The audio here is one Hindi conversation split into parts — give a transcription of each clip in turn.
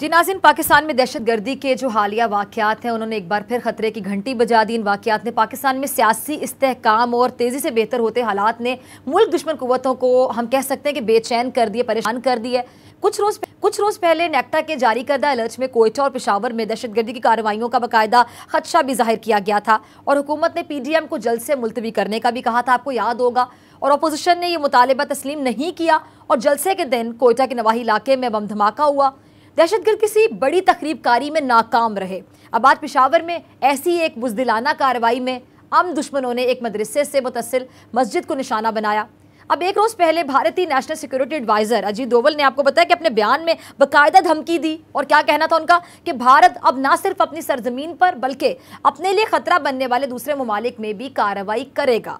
जी नाजिन पाकिस्तान में दहशत गर्दी के जो हालिया वाकत हैं उन्होंने एक बार फिर ख़तरे की घंटी बजा दी इन वाक़ात ने पाकिस्तान में सियासी इस्तेकाम और तेज़ी से बेहतर होते हालात ने मुल्क दुश्मन क़वतों को हम कह सकते हैं कि बेचैन कर दिए परेशान कर दिए कुछ रोज़ कुछ रोज़ पहले नेक्टा के जारी करदा अलर्ट में कोयटा और पिशावर में दहशत गर्दी की कार्रवाइयों का बाकायदा खदशा भी जाहिर किया गया था और हुकूमत ने पी डी एम को जल्द से मुलतवी करने का भी कहा था आपको याद होगा और अपोजिशन ने यह मुतालबा तस्लीम नहीं किया और जलसे के दिन कोयटा के नवाही इलाके में बम धमाका हुआ दहशतगर्द किसी बड़ी तकरीबकारी में नाकाम रहे आबाद पिशावर में ऐसी एक बुजदिलाना कार्रवाई में अम दुश्मनों ने एक मदरसे से मुतसिल मस्जिद को निशाना बनाया अब एक रोज़ पहले भारतीय national security adviser Ajit Doval ने आपको बताया कि अपने बयान में बाकायदा धमकी दी और क्या कहना था उनका कि भारत अब ना सिर्फ अपनी सरजमीन पर बल्कि अपने लिए खतरा बनने वाले दूसरे ममालिक में भी कार्रवाई करेगा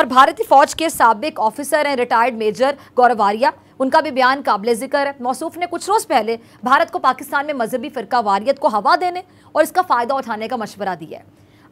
और भारतीय फौज के सबक ऑफिसर हैं रिटायर्ड मेजर गौरवारिया उनका भी बयान काबिल जिक्र है मौसूफ ने कुछ रोज़ पहले भारत को पाकिस्तान में मजहबी फ़िरका वारियत को हवा देने और इसका फ़ायदा उठाने का मशवरा दिया है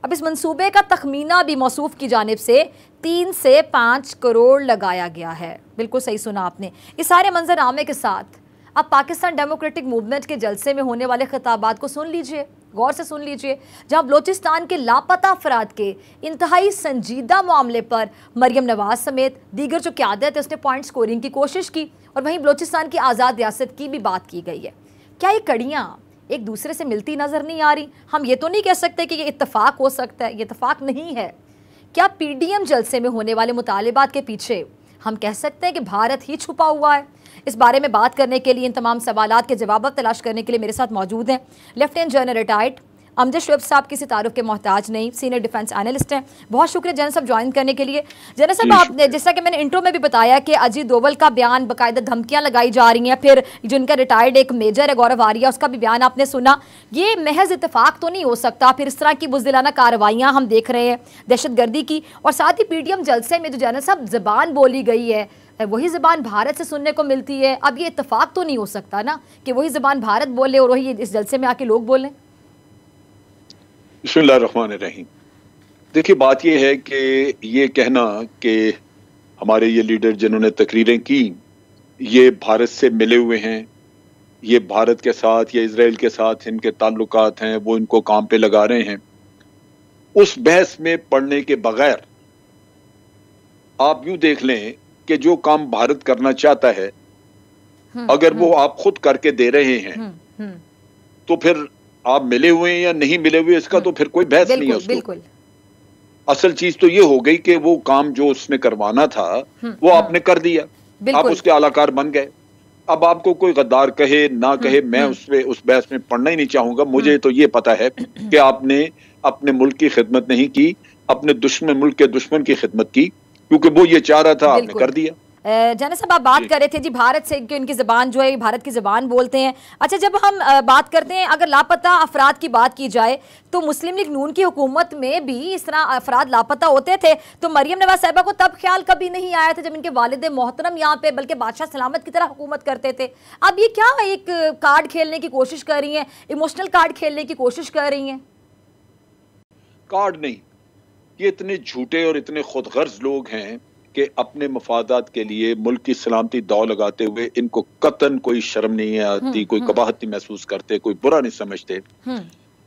अब इस मंसूबे का तखमीना भी मौसू की जानब से तीन से पाँच करोड़ लगाया गया है बिल्कुल सही सुना आपने इस सारे मंजरनामे के साथ आप पाकिस्तान डेमोक्रेटिक मूवमेंट के जलसे में होने वाले खिताबात को सुन लीजिए गौर से सुन लीजिए जहां बलोचिस्तान के लापता अफराद के इंतहाई संजीदा मामले पर मरियम नवाज समेत दीगर जो क्यादत है उसने पॉइंट स्कोरिंग की कोशिश की और वहीं बलोचिस्तान की आज़ाद रियासत की भी बात की गई है क्या ये कड़ियाँ एक दूसरे से मिलती नज़र नहीं आ रही हम ये तो नहीं कह सकते कि ये इतफाक़ हो सकता है ये इतफाक़ नहीं है क्या पीडीएम जलसे में होने वाले मुतालबात के पीछे हम कह सकते हैं कि भारत ही छुपा हुआ है इस बारे में बात करने के लिए इन तमाम सवाल के जवाब तलाश करने के लिए मेरे साथ मौजूद हैं lieutenant general retired Amjad Shoaib साहब किसी तारुफ के मोहताज नहीं सीनियर डिफेंस एनलिस्ट हैं बहुत शुक्रिया जैन साहब ज्वाइन करने के लिए जैन साहब आपने जैसा कि मैंने इंट्रो में भी बताया कि अजीत दोवल का बयान बाकायदा धमकियाँ लगाई जा रही हैं फिर जिनका रिटायर्ड एक मेजर है गौरव आर्या उसका भी बयान आपने सुना ये महज इतफाक तो नहीं हो सकता फिर इस तरह की बुजदिलाना कार्रवाइयाँ हम देख रहे हैं दहशतगर्दी की और साथ ही पी जलसे में जो जैन साहब जबान बोली गई है वही जबान भारत से सुनने को मिलती है अब ये इतफाक तो नहीं हो सकता ना कि वही जबान भारत बोले और वही इस जलसे में आके लोग बोलें बसमान रहीम देखिए बात यह है कि ये कहना कि हमारे ये लीडर जिन्होंने तकरीरें की ये भारत से मिले हुए हैं ये भारत के साथ या इसराइल के साथ इनके ताल्लुक हैं वो इनको काम पे लगा रहे हैं उस बहस में पढ़ने के बगैर आप यूं देख लें कि जो काम भारत करना चाहता है हम्म, अगर वो हम्म। आप खुद करके दे रहे हैं हम्म, तो फिर आप मिले हुए या नहीं मिले हुए इसका तो हम्म। फिर कोई बहस नहीं है उसको बिल्कुल असल चीज तो ये हो गई कि वो काम जो उसने करवाना था हम्म, वो हाँ। आपने कर दिया आप उसके आलाकार बन गए अब आपको कोई गद्दार कहे ना हम्म, कहे मैं उस पे उस बहस में पढ़ना ही नहीं चाहूंगा मुझे तो ये पता है कि आपने अपने मुल्क की खिदमत नहीं की अपने दुश्मन मुल्क के दुश्मन की खिदमत की क्योंकि वो ये चाह रहा था आपने कर दिया जाने साहब आप बात कर रहे थे जी भारत से कि इनकी जबान जो है भारत की जबान बोलते हैं अच्छा जब हम बात करते हैं अगर लापता अफराद की बात की जाए तो मुस्लिम लीग नून की हुकूमत में भी इस तरह अफराद लापता होते थे तो मरियम नवाज साहबा को तब ख्याल कभी नहीं आया था जब इनके वालद मोहतरम यहाँ पे बल्कि बादशाह सलामत की तरह हुकूमत करते थे अब ये क्या एक कार्ड खेलने की कोशिश कर रही हैं इमोशनल कार्ड खेलने की कोशिश कर रही हैं कार्ड नहीं ये इतने झूठे और इतने खुदगर्ज लोग हैं कि अपने मफादात के लिए मुल्क की सलामती दाव लगाते हुए इनको कतन कोई शर्म नहीं हम्म, आती कोई हम्म। कबाहत नहीं महसूस करते कोई बुरा नहीं समझते हम्म।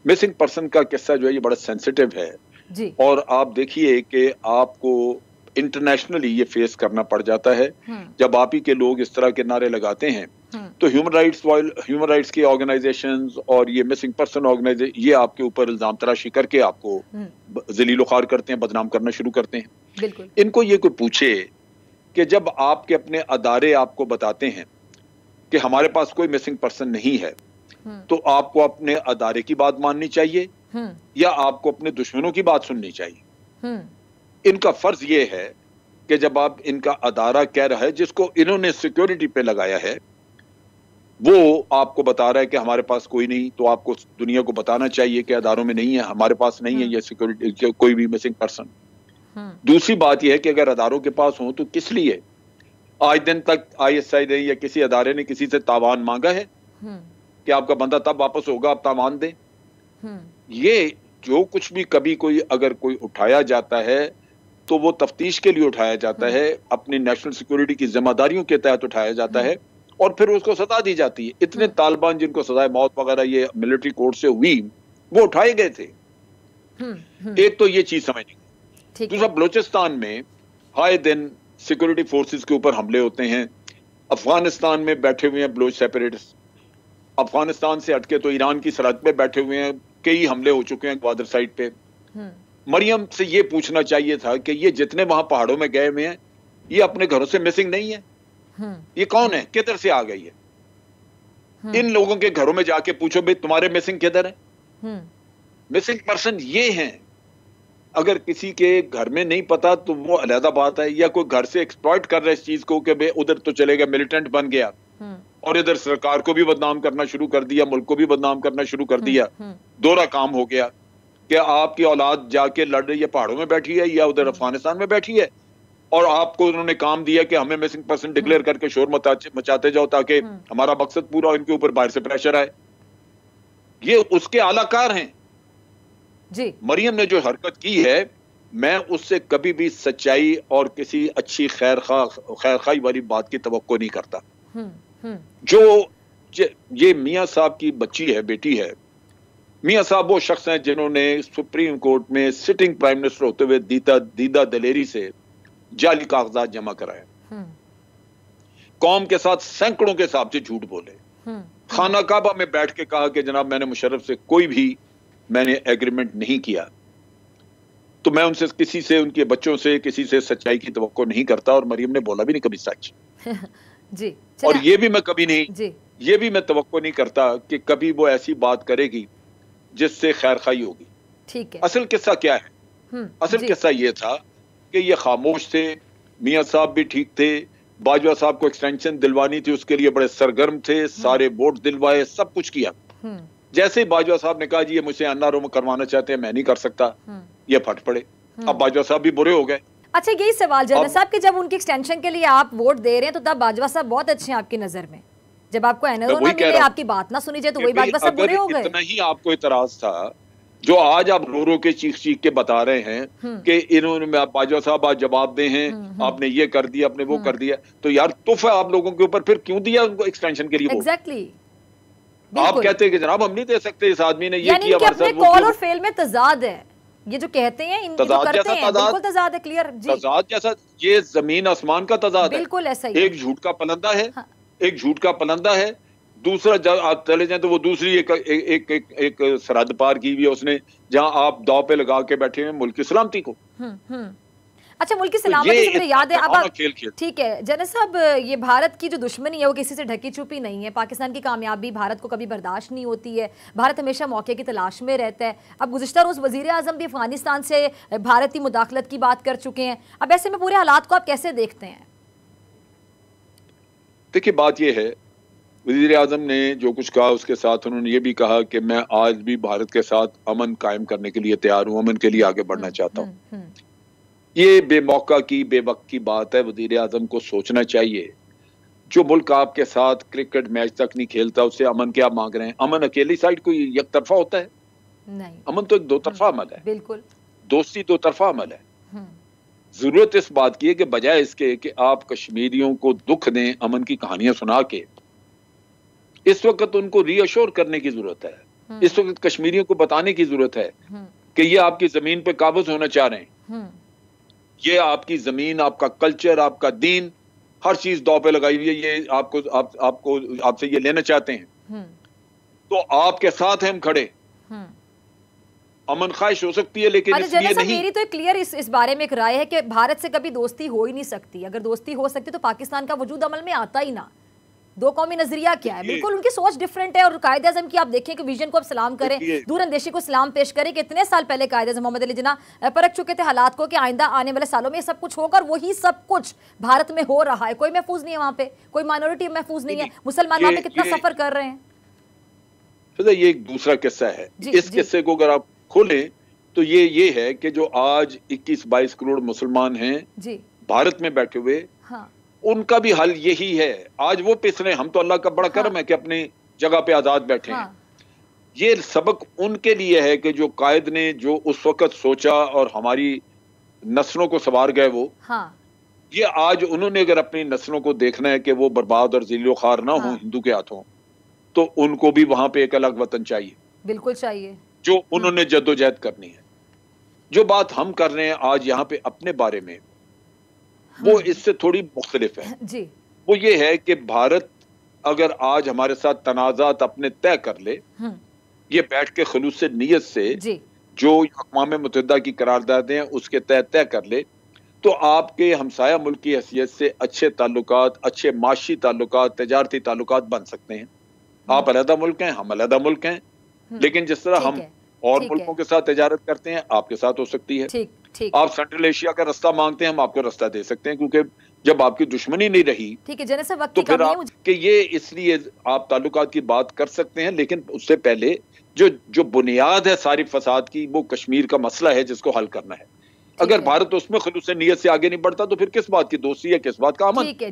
मिसिंग पर्सन का किस्सा जो है ये बड़ा सेंसिटिव है जी। और आप देखिए कि आपको इंटरनेशनली ये फेस करना पड़ जाता है जब आप ही के लोग इस तरह के नारे लगाते हैं तो ह्यूमन राइट्स ह्यूमन राइट्स की ऑर्गेनाइजेशन और ये मिसिंग पर्सन ऑर्गेनाइजेशन ये आपके ऊपर इल्जाम तराशी करके आपको जलील करते हैं बदनाम करना शुरू करते हैं इनको ये कोई पूछे कि जब आपके अपने अदारे आपको बताते हैं कि हमारे पास कोई मिसिंग पर्सन नहीं है हम्म। तो आपको अपने अदारे की बात माननी चाहिए हम्म। या आपको अपने दुश्मनों की बात सुननी चाहिए हम्म। इनका फर्ज ये है कि जब आप इनका अदारा कह रहा है जिसको इन्होंने सिक्योरिटी पे लगाया है वो आपको बता रहा है कि हमारे पास कोई नहीं तो आपको दुनिया को बताना चाहिए कि अदारों में नहीं है हमारे पास नहीं है ये सिक्योरिटी कोई भी मिसिंग पर्सन दूसरी बात यह है कि अगर अदारों के पास हो तो किस लिए आज दिन तक आई एस आई ने या किसी अदारे ने किसी से तावान मांगा है कि आपका बंदा तब वापस होगा आप तावान दें ये जो कुछ भी कभी कोई अगर कोई उठाया जाता है तो वो तफ्तीश के लिए उठाया जाता है अपनी नेशनल सिक्योरिटी की जिम्मेदारियों के तहत उठाया जाता है और फिर उसको सजा दी जाती है इतने तालिबान जिनको सजाए मौत वगैरह ये मिलिट्री कोर्ट से हुई वो उठाए गए थे एक तो ये चीज समझ नहीं दूसरा तो बलोचिस्तान में हाय दिन सिक्योरिटी फोर्सेस के ऊपर हमले होते हैं अफगानिस्तान में बैठे हुए हैं बलोच सेपरेट अफगानिस्तान से हटके तो ईरान की सरहद पे बैठे हुए हैं कई हमले हो चुके हैं ग्वादर साइड पे हम्म। मरियम से ये पूछना चाहिए था कि ये जितने वहां पहाड़ों में गए हुए हैं ये अपने घरों से मिसिंग नहीं है हम्म। ये कौन है किधर से आ गई है हम्म। इन लोगों के घरों में जाके पूछो भाई तुम्हारे मिसिंग किधर है मिसिंग पर्सन ये हैं अगर किसी के घर में नहीं पता तो वो अलहदा बात है या कोई घर से एक्सप्लॉयट कर रहा है इस चीज को कि भाई उधर तो चले गए मिलिटेंट बन गया हम्म। और इधर सरकार को भी बदनाम करना शुरू कर दिया मुल्क को भी बदनाम करना शुरू कर हम्म, दिया हम्म। दोहरा काम हो गया कि आपकी औलाद जाके लड़ रही है पहाड़ों में बैठी है या उधर अफगानिस्तान में बैठी है और आपको उन्होंने काम दिया कि हमें मिसिंग पर्सन डिक्लेयर करके शोर मचाते जाओ ताकि हमारा मकसद पूरा इनके ऊपर बाहर से प्रेशर आए ये उसके आलाकार हैं मरियम ने जो हरकत की है मैं उससे कभी भी सच्चाई और किसी अच्छी खैर खा खैर खाई वाली बात की तो नहीं करता हम्म, हम्म। जो ये मियाँ साहब की बच्ची है बेटी है मियाँ साहब वो शख्स हैं जिन्होंने सुप्रीम कोर्ट में सिटिंग प्राइम मिनिस्टर होते हुए दीदा दीदा दलेरी से जाली कागजात जमा कराए हम्म। कौम के साथ सैकड़ों के हिसाब से झूठ बोले खाना काबा में बैठ के कहा कि जनाब मैंने मुशरफ से कोई भी मैंने एग्रीमेंट नहीं किया तो मैं उनसे किसी से उनके बच्चों से किसी से सच्चाई की तो नहीं करता और मरियम ने बोला भी नहीं कभी सच जी और ये भी मैं कभी नहीं जी ये भी मैं तो नहीं करता कि कभी वो ऐसी बात करेगी जिससे खैर खाई होगी ठीक है असल किस्सा क्या है हम्म, असल किस्सा ये था कि ये खामोश थे मियाँ साहब भी ठीक थे बाजवा साहब को एक्सटेंशन दिलवानी थी उसके लिए बड़े सरगर्म थे हम्म। सारे वोट दिलवाए सब कुछ किया हम्म। जैसे ही बाजवा साहब ने कहा जी ये मुझसे अन्ना रोम करवाना चाहते हैं मैं नहीं कर सकता हम्म। ये फट पड़े हम्म। अब बाजवा साहब भी बुरे हो गए अच्छा यही सवाल जनरल साहब की जब उनकी एक्सटेंशन के लिए आप वोट दे रहे हैं तो तब बाजवा साहब बहुत अच्छे हैं आपकी नजर में जब आपको एनआरओ ना मिले आपकी बात ना सुनी जाए तो वही बाजवा साहब बुरे हो गए इतना ही आपको इतराज था जो आज आप रो रो के चीख चीख के बता रहे हैं हम्म। कि इन्होंने बाजवा साहब आज जवाब दे हैं आपने ये कर दिया आपने वो कर दिया तो यार तुफ आप लोगों के ऊपर फिर क्यों दिया उनको एक्सटेंशन के लिए एग्जैक्टली आप कहते हैं कि जनाब हम नहीं दे सकते इस आदमी ने ये किया अपने कॉल और फेल में तजाद है ये जो कहते हैं इन तजाद करते जैसा हैं, तजाद, तजाद है क्लियर जी तजाद जैसा ये जमीन आसमान का तजाद बिल्कुल ऐसा ही एक झूठ का पलंदा है हाँ। एक झूठ का पलंदा है दूसरा जब आप चले जाए तो वो दूसरी एक एक एक, एक एक सरहद पार की भी है उसने जहां आप दाव पे लगा के बैठे हैं मुल्क की सलामती को हुँ, हम्म, हुँ। हम्म। अच्छा मुल्क की सलामती तो से याद है अब ठीक है जन साहब ये भारत की जो दुश्मनी है वो किसी से ढकी छुपी नहीं है पाकिस्तान की कामयाबी भारत को कभी बर्दाश्त नहीं होती है भारत हमेशा मौके की तलाश में रहता है अब गुजशत रोज वजीर अजम भी अफगानिस्तान से भारत की मुदाखलत की बात कर चुके हैं अब ऐसे में पूरे हालात को आप कैसे देखते हैं देखिए बात यह है वजीर अजम ने जो कुछ कहा उसके साथ उन्होंने ये भी कहा कि मैं आज भी भारत के साथ अमन कायम करने के लिए तैयार हूँ अमन के लिए आगे बढ़ना हम्म, चाहता हूँ हम्म, हम्म। ये बेमौका की बेबक की बात है वजीर आजम को सोचना चाहिए जो मुल्क आपके साथ क्रिकेट मैच तक नहीं खेलता उससे अमन क्या मांग रहे हैं अमन अकेली साइड कोई एक तरफा होता है नहीं अमन तो एक दो तरफा हम्म, अमल है बिल्कुल दोस्ती दो तरफा अमल है हम्म। जरूरत इस बात की है कि बजाय इसके कि आप कश्मीरियों को दुख दें अमन की कहानियां सुना के इस वक्त उनको रीअश्योर करने की जरूरत है हम्म। इस वक्त कश्मीरियों को बताने की जरूरत है कि ये आपकी जमीन पर काबज होना चाह रहे हैं ये आपकी जमीन आपका कल्चर आपका दीन हर चीज दौ पे लगाई हुई है ये आपको आप, आपको आपसे ये लेना चाहते हैं हम्म। तो आपके साथ हम खड़े हम्म। अमन ख्वाहिश हो सकती है लेकिन इसलिए नहीं मेरी तो क्लियर इस इस बारे में एक राय है कि भारत से कभी दोस्ती हो ही नहीं सकती अगर दोस्ती हो सकती तो पाकिस्तान का वजूद अमल में आता ही ना दो कौमी नजरिया क्या है बिल्कुल उनकी सोच डिफरेंट है और कायद अजम की आप देखें कि विजन को आप सलाम करें दूर अंदेशी को सलाम पेश करें कि इतने साल पहले कायद अजम मोहम्मद अली जना परख चुके थे हालात को कि आइंदा आने वाले सालों में सब कुछ होकर वही सब कुछ भारत में हो रहा है कोई महफूज नहीं है वहाँ पे कोई माइनॉरिटी महफूज नहीं है मुसलमान वहाँ पे कितना सफर कर रहे हैं अच्छा, ये एक दूसरा किस्सा है इस किस्से को अगर आप खोले तो ये ये है कि जो आज 21-22 करोड़ मुसलमान हैं भारत में बैठे हुए हाँ। उनका भी हल यही है आज वो पिसने हम तो अल्लाह का बड़ा हाँ। कर्म है कि अपनी जगह पे आजाद बैठे हाँ। ये सबक उनके लिए है कि जो कायद ने जो उस वक्त सोचा और हमारी नस्लों को सवार गए वो हाँ। ये आज उन्होंने अगर अपनी नस्लों को देखना है कि वो बर्बाद और जिलो खार ना हाँ। हो हिंदू के हाथों तो उनको भी वहां पे एक अलग वतन चाहिए बिल्कुल चाहिए जो उन्होंने हाँ। जद्दोजहद करनी है जो बात हम कर रहे हैं आज यहाँ पे अपने बारे में वो हम्म। इससे थोड़ी मुख्तलिफ है जी वो ये है कि भारत अगर आज हमारे साथ तनाजात अपने तय कर ले हम्म। ये बैठ के खलूस नीयत से जो अकवा मुतहदा की करारदाद हैं उसके तय तय कर ले तो आपके हमसाया मुल्क की हैसियत से अच्छे ताल्लुक अच्छे माशी ताल्लुक तजारती ताल्लुक बन सकते हैं हम्म। आप अलहदा मुल्क हैं हम अलहदा मुल्क हैं लेकिन जिस तरह हम और मुल्कों के साथ तजारत करते हैं आपके साथ हो सकती है आप सेंट्रल एशिया का रास्ता मांगते हैं हम आपको रास्ता दे सकते हैं क्योंकि जब आपकी दुश्मनी नहीं रही ठीक है जैसे वक्त तो फिर आप कि ये इसलिए आप ताल्लुकात की बात कर सकते हैं लेकिन उससे पहले जो जो बुनियाद है सारी फसाद की वो कश्मीर का मसला है जिसको हल करना है अगर भारत उसमें खलूस नीयत से आगे नहीं बढ़ता तो फिर किस बात की दोस्ती है किस बात का अमन